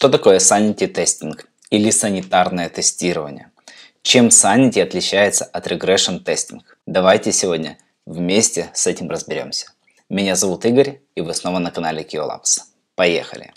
Что такое санити тестинг или санитарное тестирование? Чем санити отличается от regression тестинг? Давайте сегодня вместе с этим разберемся. Меня зовут Игорь, и вы снова на канале Geolabs. Поехали!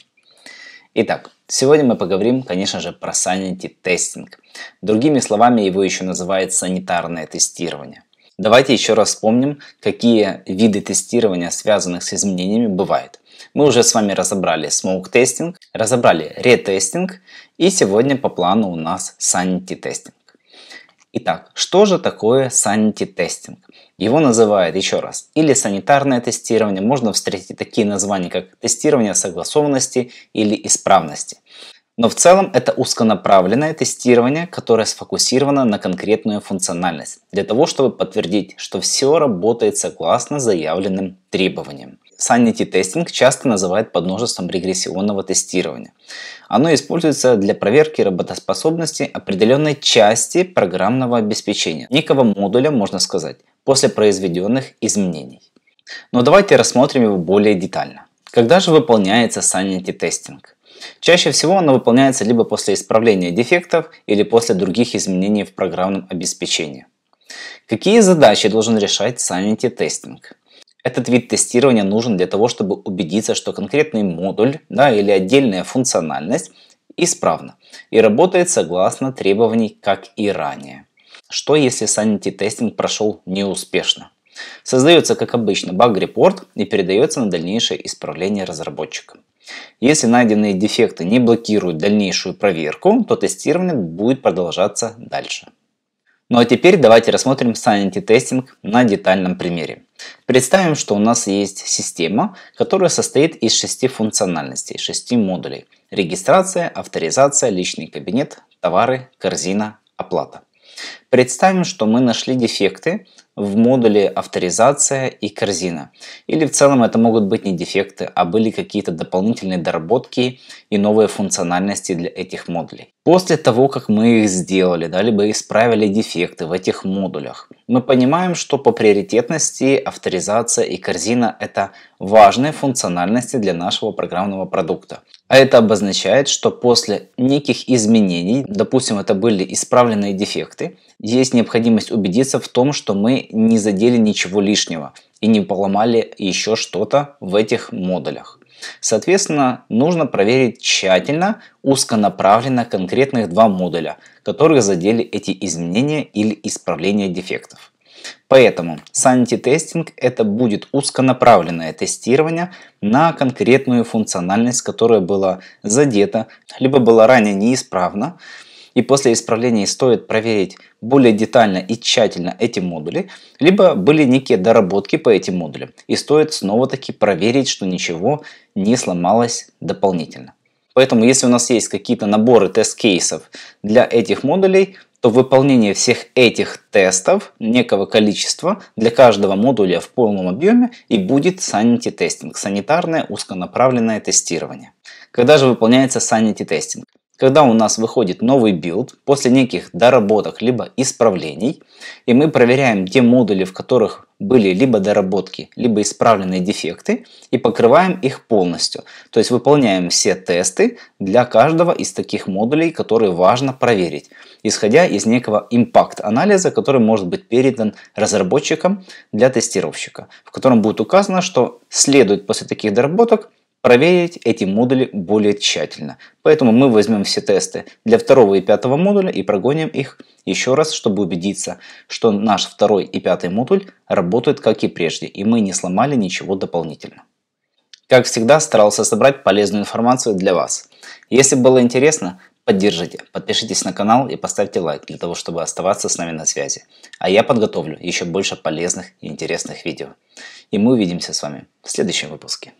Итак, сегодня мы поговорим, конечно же, про санити тестинг. Другими словами, его еще называют санитарное тестирование. Давайте еще раз вспомним, какие виды тестирования, связанных с изменениями, бывают. Мы уже с вами разобрали smoke тестинг, разобрали ретестинг и сегодня по плану у нас sanity тестинг. Итак, что же такое sanity тестинг? Его называют еще раз или санитарное тестирование, можно встретить такие названия, как тестирование согласованности или исправности. Но в целом это узконаправленное тестирование, которое сфокусировано на конкретную функциональность, для того, чтобы подтвердить, что все работает согласно заявленным требованиям. Sanity тестинг часто называют подмножеством регрессионного тестирования. Оно используется для проверки работоспособности определенной части программного обеспечения, некого модуля, можно сказать, после произведенных изменений. Но давайте рассмотрим его более детально. Когда же выполняется Sanity тестинг? Чаще всего оно выполняется либо после исправления дефектов или после других изменений в программном обеспечении. Какие задачи должен решать Sanity тестинг? Этот вид тестирования нужен для того, чтобы убедиться, что конкретный модуль да, или отдельная функциональность исправна и работает согласно требований, как и ранее. Что если sanity тестинг прошел неуспешно? Создается, как обычно, баг-репорт и передается на дальнейшее исправление разработчикам. Если найденные дефекты не блокируют дальнейшую проверку, то тестирование будет продолжаться дальше. Ну а теперь давайте рассмотрим sanity тестинг на детальном примере. Представим, что у нас есть система, которая состоит из шести функциональностей, шести модулей. Регистрация, авторизация, личный кабинет, товары, корзина, оплата. Представим, что мы нашли дефекты в модуле авторизация и корзина. Или в целом это могут быть не дефекты, а были какие-то дополнительные доработки и новые функциональности для этих модулей. После того, как мы их сделали, да, либо исправили дефекты в этих модулях, мы понимаем, что по приоритетности авторизация и корзина – это важные функциональности для нашего программного продукта. А это обозначает, что после неких изменений, допустим, это были исправленные дефекты, есть необходимость убедиться в том, что мы не задели ничего лишнего и не поломали еще что-то в этих модулях. Соответственно, нужно проверить тщательно, узконаправленно конкретных два модуля, которые задели эти изменения или исправления дефектов. Поэтому sanity тестинг это будет узконаправленное тестирование на конкретную функциональность, которая была задета, либо была ранее неисправна, и после исправлений стоит проверить более детально и тщательно эти модули, либо были некие доработки по этим модулям, и стоит снова-таки проверить, что ничего не сломалось дополнительно. Поэтому, если у нас есть какие-то наборы тест-кейсов для этих модулей, то выполнение всех этих тестов некого количества для каждого модуля в полном объеме и будет sanity тестинг, санитарное узконаправленное тестирование. Когда же выполняется sanity тестинг? Когда у нас выходит новый билд, после неких доработок либо исправлений, и мы проверяем те модули, в которых были либо доработки, либо исправленные дефекты, и покрываем их полностью. То есть выполняем все тесты для каждого из таких модулей, которые важно проверить, исходя из некого импакт-анализа, который может быть передан разработчикам для тестировщика, в котором будет указано, что следует после таких доработок проверить эти модули более тщательно. Поэтому мы возьмем все тесты для второго и пятого модуля и прогоним их еще раз, чтобы убедиться, что наш второй и пятый модуль работают как и прежде, и мы не сломали ничего дополнительно. Как всегда, старался собрать полезную информацию для вас. Если было интересно, поддержите, подпишитесь на канал и поставьте лайк для того, чтобы оставаться с нами на связи. А я подготовлю еще больше полезных и интересных видео. И мы увидимся с вами в следующем выпуске.